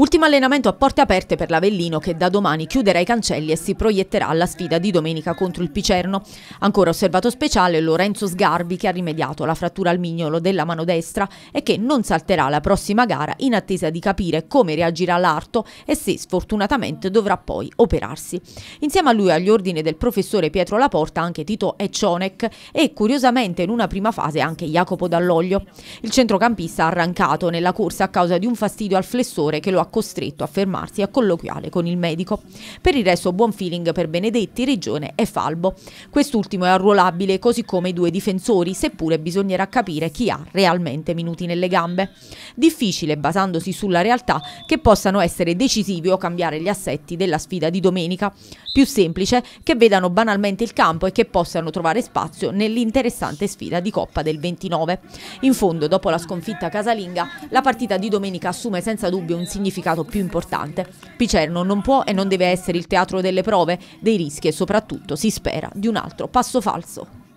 Ultimo allenamento a porte aperte per l'Avellino che da domani chiuderà i cancelli e si proietterà alla sfida di domenica contro il Picerno. Ancora osservato speciale Lorenzo Sgarbi che ha rimediato la frattura al mignolo della mano destra e che non salterà la prossima gara in attesa di capire come reagirà l'Arto e se sfortunatamente dovrà poi operarsi. Insieme a lui agli ordini del professore Pietro Laporta anche Tito Cionek e curiosamente in una prima fase anche Jacopo Dall'Oglio. Il centrocampista ha arrancato nella corsa a causa di un fastidio al flessore che lo ha costretto a fermarsi a colloquiale con il medico. Per il resto buon feeling per Benedetti, Regione e Falbo. Quest'ultimo è arruolabile così come i due difensori, seppure bisognerà capire chi ha realmente minuti nelle gambe. Difficile, basandosi sulla realtà, che possano essere decisivi o cambiare gli assetti della sfida di domenica. Più semplice che vedano banalmente il campo e che possano trovare spazio nell'interessante sfida di Coppa del 29. In fondo, dopo la sconfitta casalinga, la partita di domenica assume senza dubbio un significato significato più importante. Picerno non può e non deve essere il teatro delle prove, dei rischi e soprattutto, si spera, di un altro passo falso.